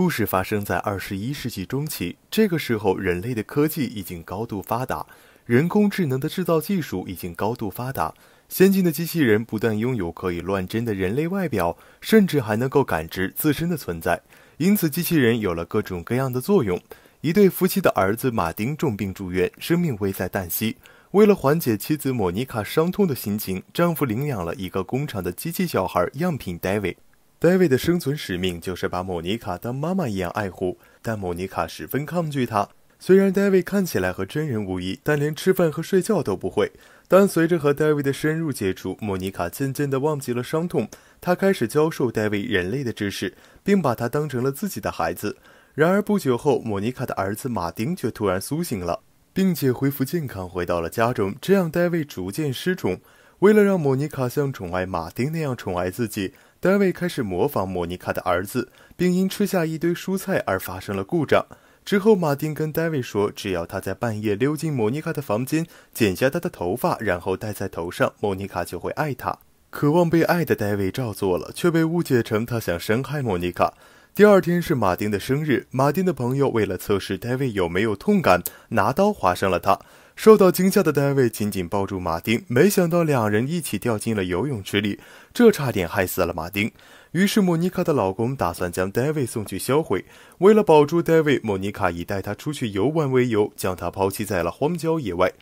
故事发生在二十一世纪中期，这个时候人类的科技已经高度发达，人工智能的制造技术已经高度发达，先进的机器人不但拥有可以乱真的人类外表，甚至还能够感知自身的存在，因此机器人有了各种各样的作用。一对夫妻的儿子马丁重病住院，生命危在旦夕，为了缓解妻子莫妮卡伤痛的心情，丈夫领养了一个工厂的机器小孩样品 David。戴维的生存使命就是把莫妮卡当妈妈一样爱护，但莫妮卡十分抗拒他。虽然戴维看起来和真人无异，但连吃饭和睡觉都不会。但随着和戴维的深入接触，莫妮卡渐渐地忘记了伤痛，他开始教授戴维人类的知识，并把他当成了自己的孩子。然而不久后，莫妮卡的儿子马丁却突然苏醒了，并且恢复健康，回到了家中。这样，戴维逐渐失宠。为了让莫妮卡像宠爱马丁那样宠爱自己，戴维开始模仿莫妮卡的儿子，并因吃下一堆蔬菜而发生了故障。之后，马丁跟戴维说：“只要他在半夜溜进莫妮卡的房间，剪下她的头发，然后戴在头上，莫妮卡就会爱他。”渴望被爱的戴维照做了，却被误解成他想伤害莫妮卡。第二天是马丁的生日，马丁的朋友为了测试戴维有没有痛感，拿刀划伤了他。受到惊吓的戴维紧紧抱住马丁，没想到两人一起掉进了游泳池里，这差点害死了马丁。于是莫妮卡的老公打算将戴维送去销毁。为了保住戴维，莫妮卡以带他出去游玩为由，将他抛弃在了荒郊野外。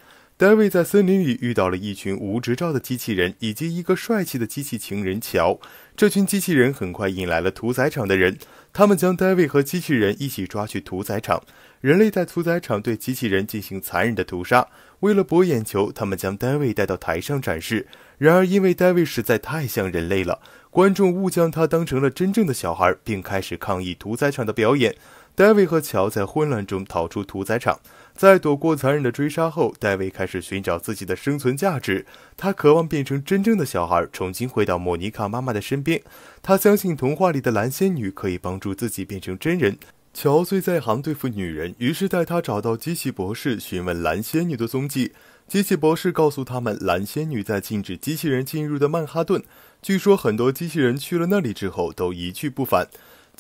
戴维在森林里遇到了一群无执照的机器人，以及一个帅气的机器情人乔。这群机器人很快引来了屠宰场的人，他们将戴维和机器人一起抓去屠宰场。人类在屠宰场对机器人进行残忍的屠杀。为了博眼球，他们将戴维带到台上展示。然而，因为戴维实在太像人类了，观众误将他当成了真正的小孩，并开始抗议屠宰场的表演。戴维和乔在混乱中逃出屠宰场。在躲过残忍的追杀后，戴维开始寻找自己的生存价值。他渴望变成真正的小孩，重新回到莫妮卡妈妈的身边。他相信童话里的蓝仙女可以帮助自己变成真人。乔最在行对付女人，于是带他找到机器博士，询问蓝仙女的踪迹。机器博士告诉他们，蓝仙女在禁止机器人进入的曼哈顿。据说很多机器人去了那里之后都一去不返。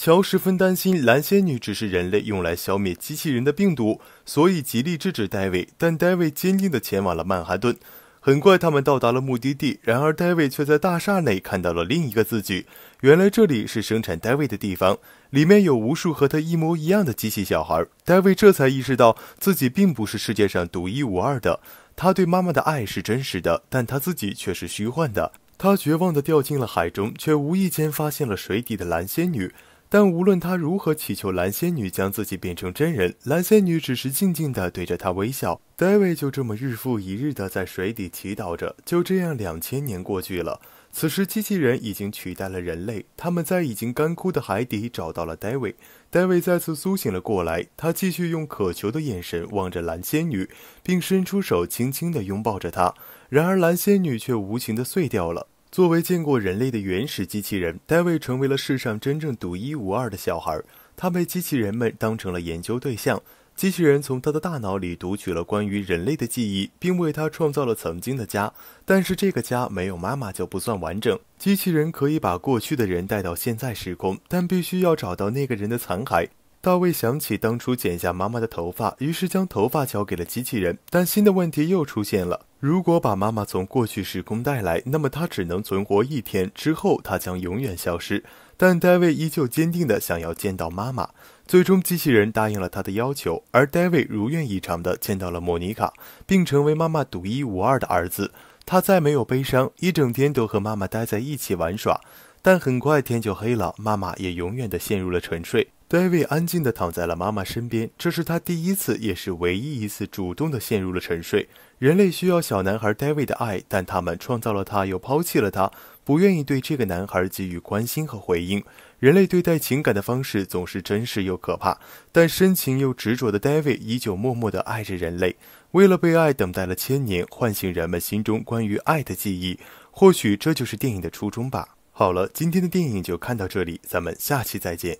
乔十分担心，蓝仙女只是人类用来消灭机器人的病毒，所以极力制止戴维。但戴维坚定地前往了曼哈顿。很快，他们到达了目的地。然而，戴维却在大厦内看到了另一个自己。原来这里是生产戴维的地方，里面有无数和他一模一样的机器小孩。戴维这才意识到自己并不是世界上独一无二的。他对妈妈的爱是真实的，但他自己却是虚幻的。他绝望地掉进了海中，却无意间发现了水底的蓝仙女。但无论他如何祈求蓝仙女将自己变成真人，蓝仙女只是静静的对着他微笑。戴维就这么日复一日的在水底祈祷着，就这样两千年过去了。此时机器人已经取代了人类，他们在已经干枯的海底找到了戴维。戴维再次苏醒了过来，他继续用渴求的眼神望着蓝仙女，并伸出手轻轻的拥抱着她。然而蓝仙女却无情的碎掉了。作为见过人类的原始机器人，戴维成为了世上真正独一无二的小孩。他被机器人们当成了研究对象。机器人从他的大脑里读取了关于人类的记忆，并为他创造了曾经的家。但是这个家没有妈妈就不算完整。机器人可以把过去的人带到现在时空，但必须要找到那个人的残骸。大卫想起当初剪下妈妈的头发，于是将头发交给了机器人。但新的问题又出现了：如果把妈妈从过去时空带来，那么她只能存活一天，之后她将永远消失。但大卫依旧坚定的想要见到妈妈。最终，机器人答应了他的要求，而大卫如愿以偿的见到了莫妮卡，并成为妈妈独一无二的儿子。他再没有悲伤，一整天都和妈妈待在一起玩耍。但很快天就黑了，妈妈也永远的陷入了沉睡。David 安静的躺在了妈妈身边，这是他第一次，也是唯一一次主动的陷入了沉睡。人类需要小男孩 David 的爱，但他们创造了他，又抛弃了他，不愿意对这个男孩给予关心和回应。人类对待情感的方式总是真实又可怕，但深情又执着的 David 依旧默默的爱着人类。为了被爱，等待了千年，唤醒人们心中关于爱的记忆。或许这就是电影的初衷吧。好了，今天的电影就看到这里，咱们下期再见。